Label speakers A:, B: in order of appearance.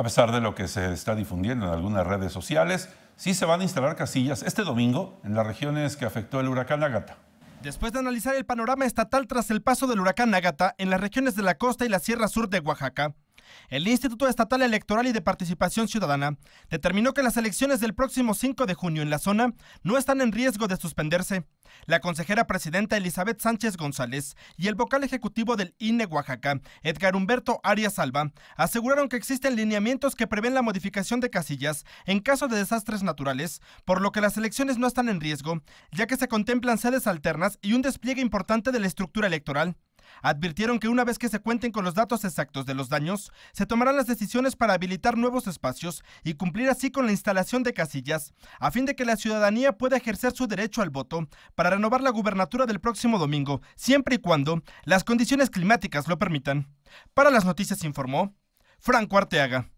A: A pesar de lo que se está difundiendo en algunas redes sociales, sí se van a instalar casillas este domingo en las regiones que afectó el huracán Agata. Después de analizar
B: el panorama estatal tras el paso del huracán Nagata en las regiones de la costa y la sierra sur de Oaxaca, el Instituto Estatal Electoral y de Participación Ciudadana determinó que las elecciones del próximo 5 de junio en la zona no están en riesgo de suspenderse. La consejera presidenta Elizabeth Sánchez González y el vocal ejecutivo del INE Oaxaca, Edgar Humberto Arias Alba, aseguraron que existen lineamientos que prevén la modificación de casillas en caso de desastres naturales, por lo que las elecciones no están en riesgo, ya que se contemplan sedes alternas y un despliegue importante de la estructura electoral. Advirtieron que una vez que se cuenten con los datos exactos de los daños, se tomarán las decisiones para habilitar nuevos espacios y cumplir así con la instalación de casillas, a fin de que la ciudadanía pueda ejercer su derecho al voto para renovar la gubernatura del próximo domingo, siempre y cuando las condiciones climáticas lo permitan. Para las noticias informó Franco Arteaga.